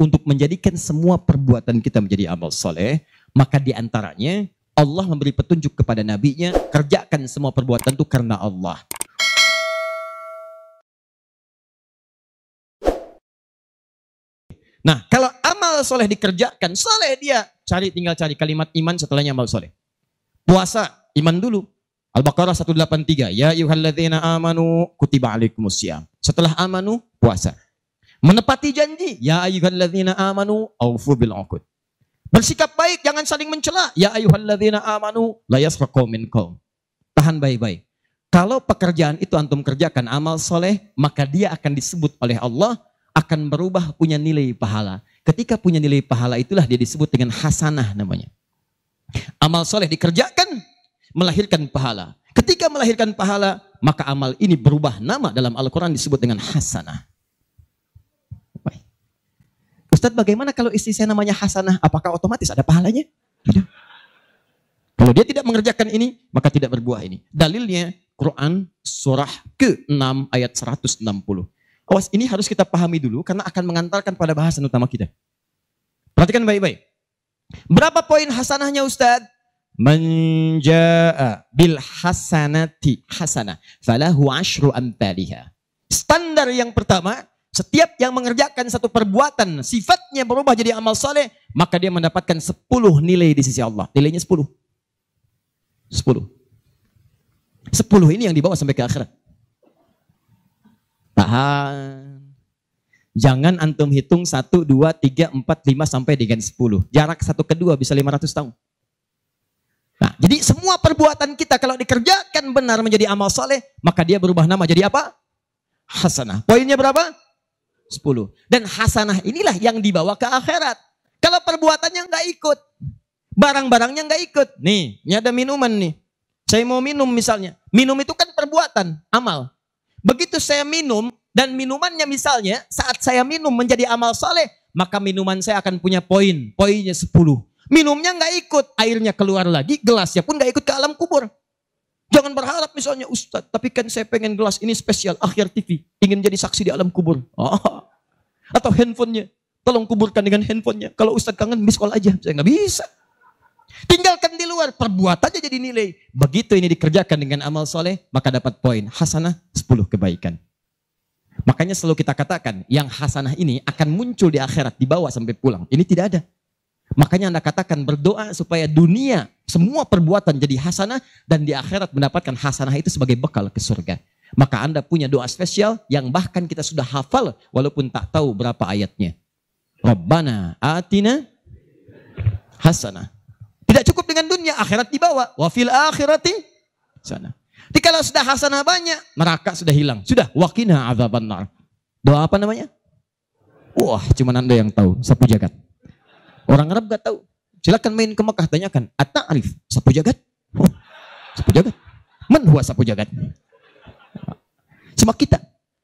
untuk menjadikan semua perbuatan kita menjadi amal soleh, maka diantaranya Allah memberi petunjuk kepada nabinya, kerjakan semua perbuatan itu karena Allah. Nah, kalau amal soleh dikerjakan, soleh dia cari tinggal cari kalimat iman setelahnya amal soleh. Puasa, iman dulu. Al-Baqarah 183, ya yuhalladzina amanu kutiba alaikumus Setelah amanu, puasa. Menepati janji. Ya ayyuhalladzina amanu aufu bil uqud. Bersikap baik, jangan saling mencela. Ya ayyuhalladzina amanu la yasraqu min qaum. Tahan baik-baik. Kalau pekerjaan itu antum kerjakan amal soleh, maka dia akan disebut oleh Allah akan berubah punya nilai pahala. Ketika punya nilai pahala itulah dia disebut dengan hasanah namanya. Amal soleh dikerjakan melahirkan pahala. Ketika melahirkan pahala, maka amal ini berubah nama dalam Al-Quran disebut dengan hasanah. Ustadz bagaimana kalau istri saya namanya Hasanah? Apakah otomatis ada pahalanya? Tidak. Kalau dia tidak mengerjakan ini, maka tidak berbuah ini. Dalilnya Quran surah ke-6 ayat 160. Awas ini harus kita pahami dulu karena akan mengantarkan pada bahasan utama kita. Perhatikan baik-baik. Berapa poin hasanahnya Ustaz? Menja'a bil hasanati hasanah falahu ashru Standar yang pertama setiap yang mengerjakan satu perbuatan, sifatnya berubah jadi amal soleh, maka dia mendapatkan 10 nilai di sisi Allah. Nilainya 10. 10. 10 ini yang dibawa sampai ke akhirat. Tahan. Jangan antum hitung 1, 2, 3, 4, 5 sampai dengan 10. Jarak 1 ke 2 bisa 500 tahun. Nah, jadi semua perbuatan kita kalau dikerjakan benar menjadi amal soleh, maka dia berubah nama jadi apa? Hasanah. Poinnya berapa? 10. Dan hasanah inilah yang dibawa ke akhirat. Kalau perbuatannya nggak ikut, barang-barangnya nggak ikut. Nih, ini ada minuman nih. Saya mau minum misalnya. Minum itu kan perbuatan, amal. Begitu saya minum dan minumannya misalnya saat saya minum menjadi amal soleh, maka minuman saya akan punya poin. Poinnya 10. Minumnya nggak ikut, airnya keluar lagi, gelasnya pun nggak ikut ke alam kubur. Jangan berharap misalnya Ustadz, tapi kan saya pengen gelas ini spesial, akhir TV, ingin jadi saksi di alam kubur. Oh. Atau handphonenya, tolong kuburkan dengan handphonenya. Kalau Ustadz kangen, miss call aja. Saya nggak bisa. Tinggalkan di luar, aja jadi nilai. Begitu ini dikerjakan dengan amal soleh, maka dapat poin. Hasanah 10 kebaikan. Makanya selalu kita katakan, yang hasanah ini akan muncul di akhirat, dibawa sampai pulang. Ini tidak ada. Makanya Anda katakan berdoa supaya dunia semua perbuatan jadi hasanah dan di akhirat mendapatkan hasanah itu sebagai bekal ke surga. Maka Anda punya doa spesial yang bahkan kita sudah hafal walaupun tak tahu berapa ayatnya. Rabbana atina hasanah. Tidak cukup dengan dunia, akhirat dibawa. Wafil akhirati sana. Dikala sudah hasanah banyak, neraka sudah hilang. Sudah, wakina azaban nar. Doa apa namanya? Wah, cuma Anda yang tahu, sapu jagat. Orang Arab gak tahu. Silakan main ke Mekah tanyakan. Atta Arif, sapu jagat? Oh, sapu jagat? Men huwa sapu jagat? Sama kita.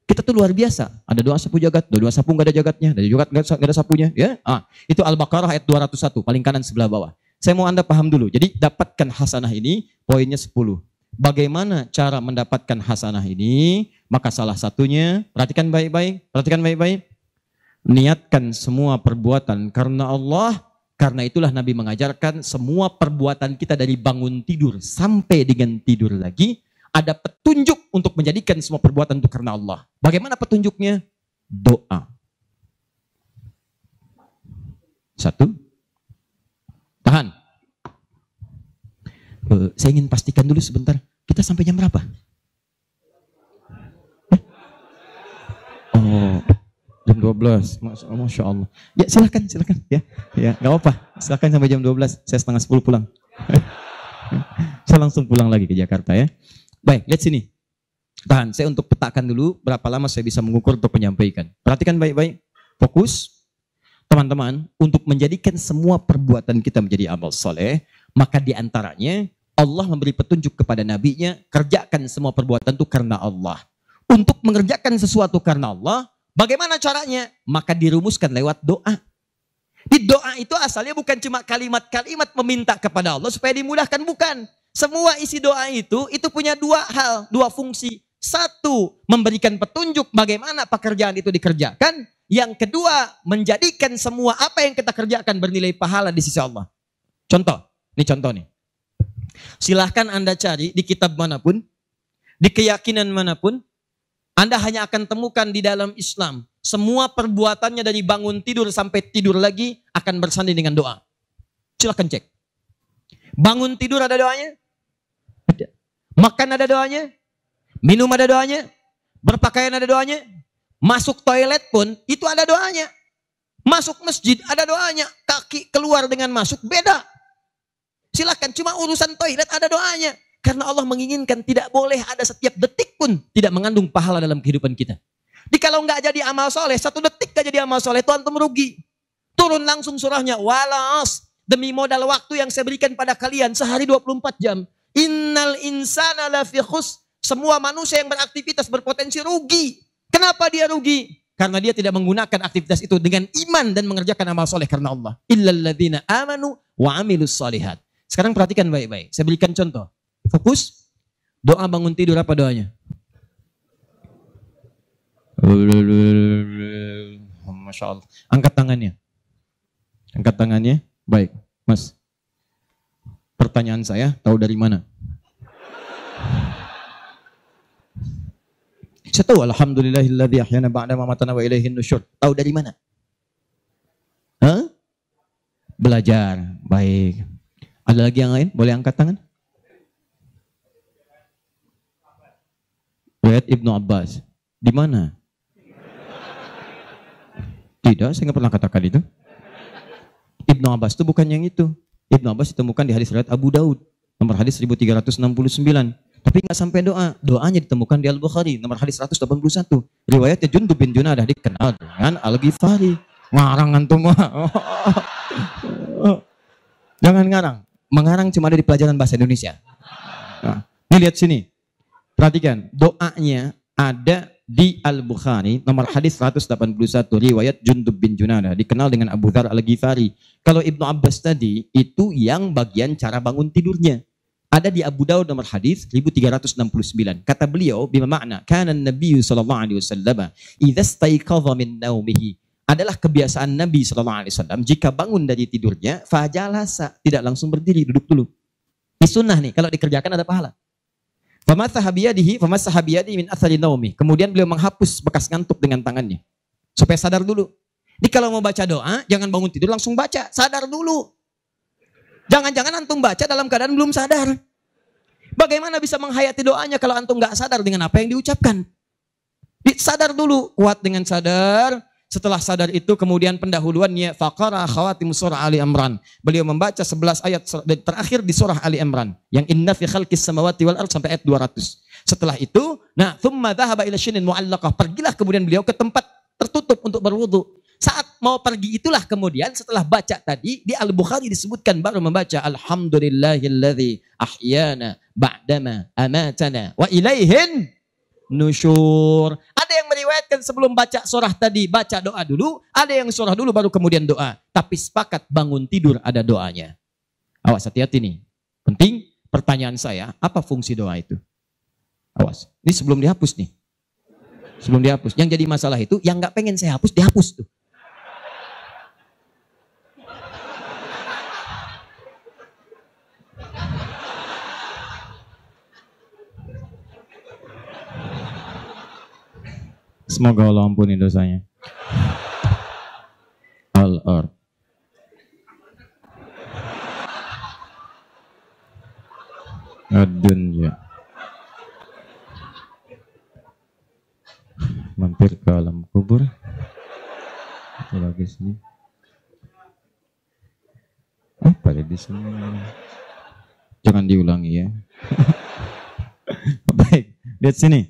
Kita tuh luar biasa. Ada doa sapu jagat, doa sapu gak ada jagatnya, ada jagat gak ada sapunya. Ya, ah, itu Al-Baqarah ayat 201, paling kanan sebelah bawah. Saya mau Anda paham dulu. Jadi dapatkan hasanah ini, poinnya 10. Bagaimana cara mendapatkan hasanah ini? Maka salah satunya, perhatikan baik-baik, perhatikan baik-baik niatkan semua perbuatan karena Allah. Karena itulah Nabi mengajarkan semua perbuatan kita dari bangun tidur sampai dengan tidur lagi ada petunjuk untuk menjadikan semua perbuatan itu karena Allah. Bagaimana petunjuknya? Doa. Satu. Tahan. Eh, saya ingin pastikan dulu sebentar. Kita sampai jam berapa? jam 12. Masya, Masya Allah. Ya silahkan, silahkan. Ya, ya gak apa-apa. Silahkan sampai jam 12. Saya setengah 10 pulang. saya langsung pulang lagi ke Jakarta ya. Baik, lihat sini. Tahan, saya untuk petakan dulu berapa lama saya bisa mengukur untuk menyampaikan. Perhatikan baik-baik. Fokus. Teman-teman, untuk menjadikan semua perbuatan kita menjadi amal soleh, maka diantaranya Allah memberi petunjuk kepada nabinya, kerjakan semua perbuatan itu karena Allah. Untuk mengerjakan sesuatu karena Allah, Bagaimana caranya? Maka dirumuskan lewat doa. Di doa itu asalnya bukan cuma kalimat-kalimat meminta kepada Allah supaya dimudahkan, bukan. Semua isi doa itu, itu punya dua hal, dua fungsi. Satu, memberikan petunjuk bagaimana pekerjaan itu dikerjakan. Yang kedua, menjadikan semua apa yang kita kerjakan bernilai pahala di sisi Allah. Contoh, ini contoh nih. Silahkan Anda cari di kitab manapun, di keyakinan manapun, anda hanya akan temukan di dalam Islam. Semua perbuatannya dari bangun tidur sampai tidur lagi akan bersanding dengan doa. Silahkan cek. Bangun tidur ada doanya? Ada. Makan ada doanya? Minum ada doanya? Berpakaian ada doanya? Masuk toilet pun itu ada doanya. Masuk masjid ada doanya. Kaki keluar dengan masuk beda. Silahkan cuma urusan toilet ada doanya. Karena Allah menginginkan tidak boleh ada setiap detik pun tidak mengandung pahala dalam kehidupan kita. Jadi kalau nggak jadi amal soleh, satu detik nggak jadi amal soleh, Tuhan rugi Turun langsung surahnya, walas demi modal waktu yang saya berikan pada kalian sehari 24 jam. Innal insana lafi khus. Semua manusia yang beraktivitas berpotensi rugi. Kenapa dia rugi? Karena dia tidak menggunakan aktivitas itu dengan iman dan mengerjakan amal soleh karena Allah. Illalladzina amanu wa amilus Sekarang perhatikan baik-baik. Saya berikan contoh. Fokus. Doa bangun tidur apa doanya? Masya Allah. Angkat tangannya. Angkat tangannya. Baik. Mas. Pertanyaan saya, tahu dari mana? Saya tahu alhamdulillahilladzi ahyana ba'da matana wa ilaihin nusyur. Tahu dari mana? Hah? Belajar. Baik. Ada lagi yang lain? Boleh angkat tangan? riwayat Ibnu Abbas. Di mana? Tidak, saya nggak pernah katakan itu. Ibnu Abbas itu bukan yang itu. Ibnu Abbas ditemukan di hadis riwayat Abu Daud, nomor hadis 1369. Tapi nggak sampai doa. Doanya ditemukan di Al-Bukhari, nomor hadis 181. Riwayatnya Jundub bin Junadah dikenal dengan Al-Ghifari. Ngarang antum. Jangan ngarang. Mengarang cuma ada di pelajaran bahasa Indonesia. Nah, ini lihat sini. Perhatikan, doanya ada di Al-Bukhari nomor hadis 181 riwayat Jundub bin Junada dikenal dengan Abu Dhar Al-Ghifari. Kalau Ibnu Abbas tadi itu yang bagian cara bangun tidurnya. Ada di Abu Dawud nomor hadis 1369. Kata beliau bima makna kana Nabi sallallahu alaihi wasallam idza staiqadha min naumihi adalah kebiasaan Nabi sallallahu alaihi jika bangun dari tidurnya fajalasa tidak langsung berdiri duduk dulu. Ini sunnah nih kalau dikerjakan ada pahala. Famatsaha habiyadihi, famatsaha biyadihi min athari naumi. Kemudian beliau menghapus bekas ngantuk dengan tangannya. Supaya sadar dulu. Jadi kalau mau baca doa, jangan bangun tidur langsung baca, sadar dulu. Jangan-jangan antum baca dalam keadaan belum sadar. Bagaimana bisa menghayati doanya kalau antum gak sadar dengan apa yang diucapkan? Sadar dulu, kuat dengan sadar, setelah sadar itu kemudian pendahuluannya faqara khawatim surah Ali Imran. Beliau membaca 11 ayat terakhir di surah Ali Imran yang inna fi khalqis samawati wal ard sampai ayat 200. Setelah itu, nah thumma dhahaba ila shinin muallaqah. Pergilah kemudian beliau ke tempat tertutup untuk berwudu. Saat mau pergi itulah kemudian setelah baca tadi di Al-Bukhari disebutkan baru membaca alhamdulillahilladzi ahyana ba'dama amatana wa ilaihin nusyur. Ada yang ingatkan sebelum baca surah tadi, baca doa dulu. Ada yang surah dulu baru kemudian doa. Tapi sepakat bangun tidur ada doanya. Awas hati-hati nih. Penting pertanyaan saya, apa fungsi doa itu? Awas, ini sebelum dihapus nih. Sebelum dihapus. Yang jadi masalah itu, yang gak pengen saya hapus, dihapus tuh. Semoga Allah ampuni dosanya. All or. Adun ya. Mampir ke alam kubur. Satu lagi sini. Apa di sini? Jangan diulangi ya. Baik, lihat sini.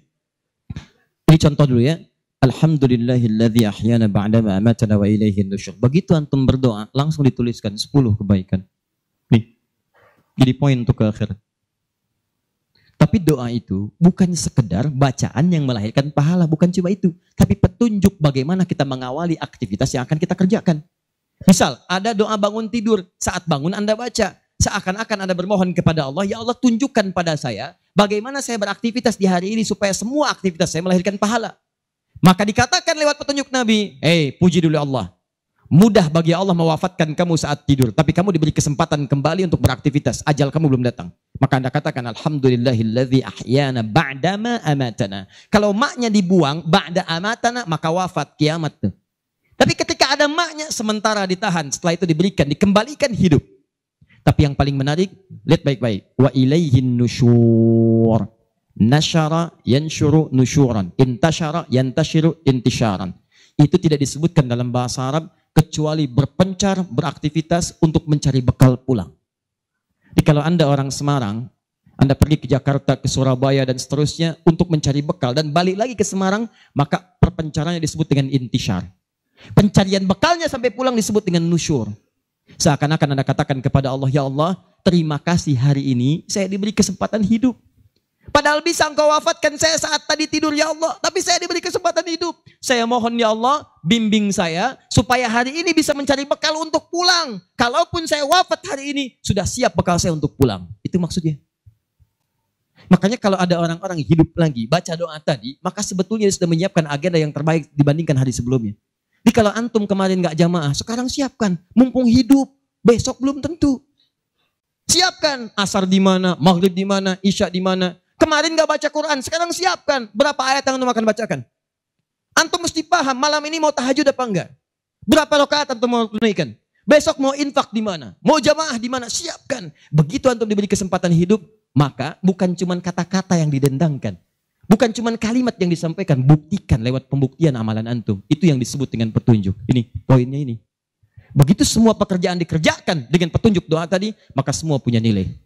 Ini contoh dulu ya. Alhamdulillahilladzi ahyana ba'dama amatana wa ilaihi nusyur. Begitu antum berdoa, langsung dituliskan 10 kebaikan. Nih. Jadi poin untuk ke akhirat. Tapi doa itu bukan sekedar bacaan yang melahirkan pahala, bukan cuma itu. Tapi petunjuk bagaimana kita mengawali aktivitas yang akan kita kerjakan. Misal, ada doa bangun tidur. Saat bangun Anda baca. Seakan-akan Anda bermohon kepada Allah, Ya Allah tunjukkan pada saya bagaimana saya beraktivitas di hari ini supaya semua aktivitas saya melahirkan pahala. Maka dikatakan lewat petunjuk Nabi, eh hey, puji dulu ya Allah. Mudah bagi Allah mewafatkan kamu saat tidur, tapi kamu diberi kesempatan kembali untuk beraktivitas. Ajal kamu belum datang. Maka Anda katakan alhamdulillahilladzi ahyana ba'dama amatana. Kalau maknya dibuang ba'da amatana maka wafat kiamat Tapi ketika ada maknya sementara ditahan, setelah itu diberikan, dikembalikan hidup. Tapi yang paling menarik, lihat baik-baik. Wa ilaihin nushur. Nasyara yansyuru nusyuran. Intasyara yantashiru intisyaran. Itu tidak disebutkan dalam bahasa Arab kecuali berpencar, beraktivitas untuk mencari bekal pulang. Jadi kalau Anda orang Semarang, Anda pergi ke Jakarta, ke Surabaya dan seterusnya untuk mencari bekal dan balik lagi ke Semarang, maka perpencarannya disebut dengan intisyar. Pencarian bekalnya sampai pulang disebut dengan nusyur. Seakan-akan Anda katakan kepada Allah, "Ya Allah, terima kasih hari ini saya diberi kesempatan hidup." Padahal bisa engkau wafatkan saya saat tadi tidur ya Allah. Tapi saya diberi kesempatan hidup. Saya mohon ya Allah bimbing saya supaya hari ini bisa mencari bekal untuk pulang. Kalaupun saya wafat hari ini sudah siap bekal saya untuk pulang. Itu maksudnya. Makanya kalau ada orang-orang hidup lagi baca doa tadi, maka sebetulnya sudah menyiapkan agenda yang terbaik dibandingkan hari sebelumnya. Jadi kalau antum kemarin gak jamaah, sekarang siapkan. Mumpung hidup, besok belum tentu. Siapkan asar di mana, maghrib di mana, isya di mana, Kemarin gak baca Quran, sekarang siapkan. Berapa ayat yang antum akan bacakan? Antum mesti paham malam ini mau tahajud apa enggak? Berapa rakaat antum mau tunaikan? Besok mau infak di mana? Mau jamaah di mana? Siapkan. Begitu antum diberi kesempatan hidup, maka bukan cuman kata-kata yang didendangkan. Bukan cuman kalimat yang disampaikan, buktikan lewat pembuktian amalan antum. Itu yang disebut dengan petunjuk. Ini poinnya ini. Begitu semua pekerjaan dikerjakan dengan petunjuk doa tadi, maka semua punya nilai.